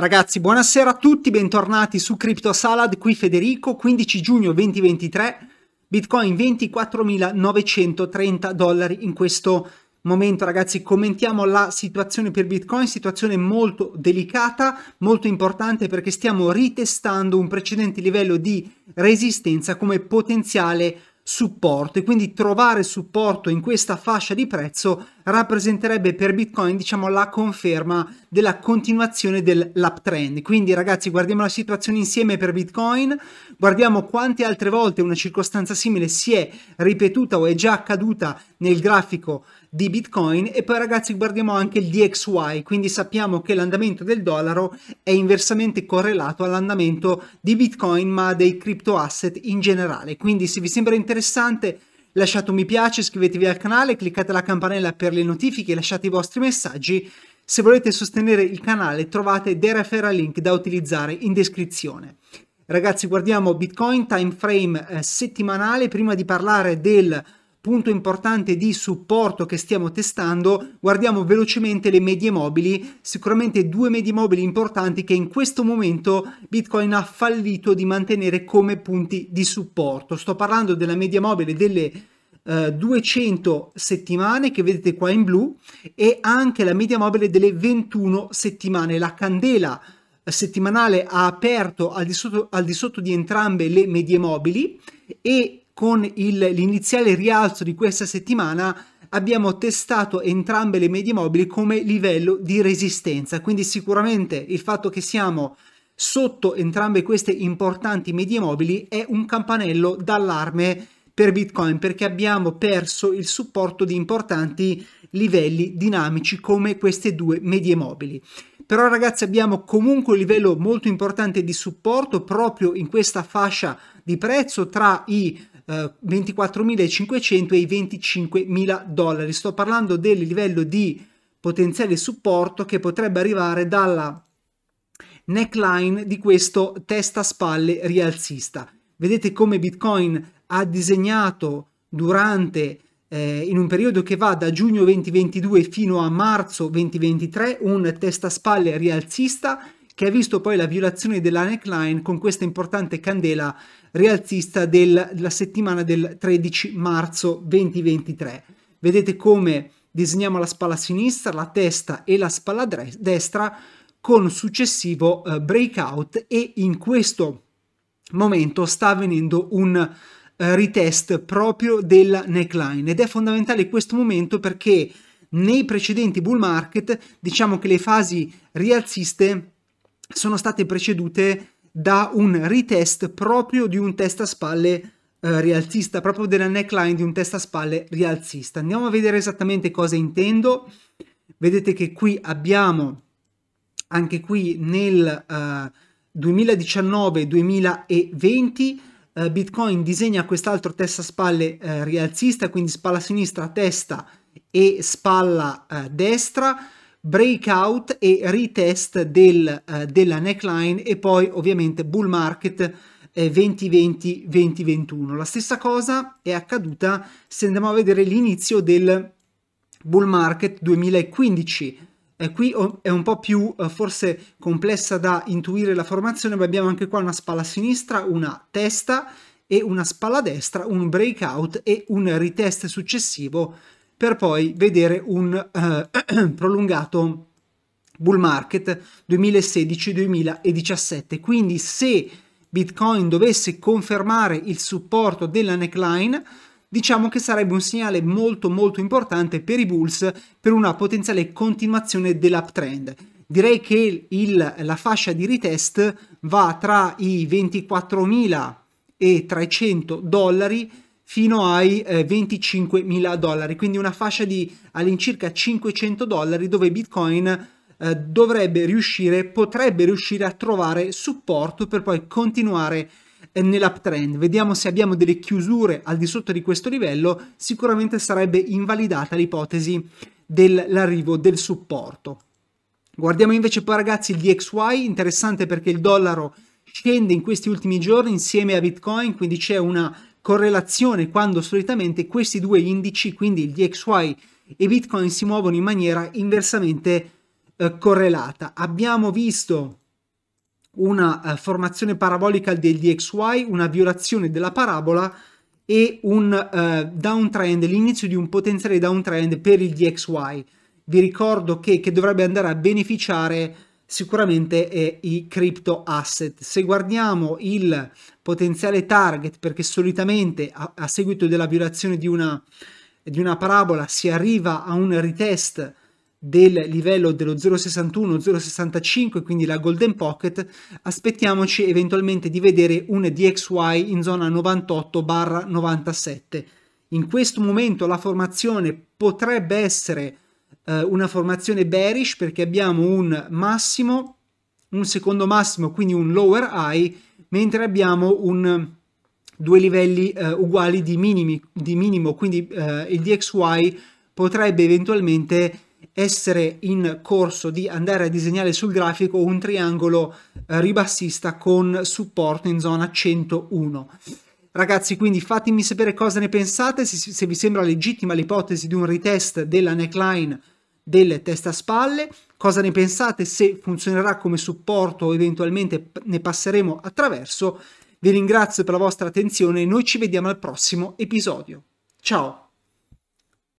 Ragazzi, buonasera a tutti, bentornati su Crypto Salad, qui Federico, 15 giugno 2023, Bitcoin 24.930 dollari in questo momento ragazzi commentiamo la situazione per bitcoin situazione molto delicata molto importante perché stiamo ritestando un precedente livello di resistenza come potenziale supporto e quindi trovare supporto in questa fascia di prezzo rappresenterebbe per Bitcoin diciamo la conferma della continuazione dell'uptrend. Quindi ragazzi guardiamo la situazione insieme per Bitcoin, guardiamo quante altre volte una circostanza simile si è ripetuta o è già accaduta nel grafico di Bitcoin e poi ragazzi guardiamo anche il DXY, quindi sappiamo che l'andamento del dollaro è inversamente correlato all'andamento di Bitcoin ma dei crypto asset in generale. Quindi se vi sembra interessante interessante lasciate un mi piace, iscrivetevi al canale, cliccate la campanella per le notifiche, lasciate i vostri messaggi. Se volete sostenere il canale trovate dei referral link da utilizzare in descrizione. Ragazzi guardiamo Bitcoin time frame eh, settimanale prima di parlare del punto importante di supporto che stiamo testando, guardiamo velocemente le medie mobili, sicuramente due medie mobili importanti che in questo momento Bitcoin ha fallito di mantenere come punti di supporto. Sto parlando della media mobile delle eh, 200 settimane che vedete qua in blu e anche la media mobile delle 21 settimane, la candela eh, settimanale ha aperto al di sotto, al di, sotto di entrambe le medie mobili e con il, l'iniziale rialzo di questa settimana abbiamo testato entrambe le medie mobili come livello di resistenza, quindi sicuramente il fatto che siamo sotto entrambe queste importanti medie mobili è un campanello d'allarme per Bitcoin perché abbiamo perso il supporto di importanti livelli dinamici come queste due medie mobili. Però ragazzi abbiamo comunque un livello molto importante di supporto proprio in questa fascia di prezzo tra i 24.500 eh, e i 25.000 dollari. Sto parlando del livello di potenziale supporto che potrebbe arrivare dalla neckline di questo testa-spalle rialzista. Vedete come Bitcoin ha disegnato durante eh, in un periodo che va da giugno 2022 fino a marzo 2023 un testa-spalle rialzista che ha visto poi la violazione della neckline con questa importante candela rialzista del, della settimana del 13 marzo 2023. Vedete come disegniamo la spalla sinistra, la testa e la spalla destra con successivo eh, breakout e in questo momento sta avvenendo un eh, retest proprio della neckline ed è fondamentale questo momento perché nei precedenti bull market diciamo che le fasi rialziste sono state precedute da un retest proprio di un testa spalle eh, rialzista, proprio della neckline di un testa spalle rialzista. Andiamo a vedere esattamente cosa intendo. Vedete che qui abbiamo anche qui nel eh, 2019-2020 eh, Bitcoin disegna quest'altro testa spalle eh, rialzista, quindi spalla sinistra, testa e spalla eh, destra breakout e retest del, eh, della neckline e poi ovviamente bull market 2020-2021. Eh, la stessa cosa è accaduta se andiamo a vedere l'inizio del bull market 2015. Eh, qui è un po' più eh, forse complessa da intuire la formazione, ma abbiamo anche qua una spalla sinistra, una testa e una spalla destra, un breakout e un retest successivo per poi vedere un eh, prolungato bull market 2016-2017. Quindi se Bitcoin dovesse confermare il supporto della neckline, diciamo che sarebbe un segnale molto molto importante per i bulls per una potenziale continuazione dell'uptrend. Direi che il, la fascia di retest va tra i 24.000 e 300 dollari fino ai eh, 25.000 dollari, quindi una fascia di all'incirca 500 dollari dove Bitcoin eh, dovrebbe riuscire, potrebbe riuscire a trovare supporto per poi continuare eh, nell'uptrend. Vediamo se abbiamo delle chiusure al di sotto di questo livello, sicuramente sarebbe invalidata l'ipotesi dell'arrivo del supporto. Guardiamo invece poi ragazzi il DXY, interessante perché il dollaro scende in questi ultimi giorni insieme a Bitcoin, quindi c'è una correlazione quando solitamente questi due indici, quindi il DXY e Bitcoin, si muovono in maniera inversamente eh, correlata. Abbiamo visto una eh, formazione parabolica del DXY, una violazione della parabola e un eh, downtrend, l'inizio di un potenziale downtrend per il DXY. Vi ricordo che, che dovrebbe andare a beneficiare sicuramente è i crypto asset. Se guardiamo il potenziale target, perché solitamente a, a seguito della violazione di una, di una parabola si arriva a un retest del livello dello 0,61-0,65, quindi la Golden Pocket, aspettiamoci eventualmente di vedere un DXY in zona 98-97. In questo momento la formazione potrebbe essere eh, una formazione bearish perché abbiamo un massimo, un secondo massimo, quindi un lower high, mentre abbiamo un, due livelli eh, uguali di, minimi, di, minimo, quindi eh, il DXY potrebbe eventualmente essere in corso di andare a disegnare sul grafico un triangolo eh, ribassista con supporto in zona 101. Ragazzi, quindi fatemi sapere cosa ne pensate, se, se vi sembra legittima l'ipotesi di un retest della neckline del spalle, cosa ne pensate, se funzionerà come supporto o eventualmente ne passeremo attraverso. Vi ringrazio per la vostra attenzione e noi ci vediamo al prossimo episodio. Ciao!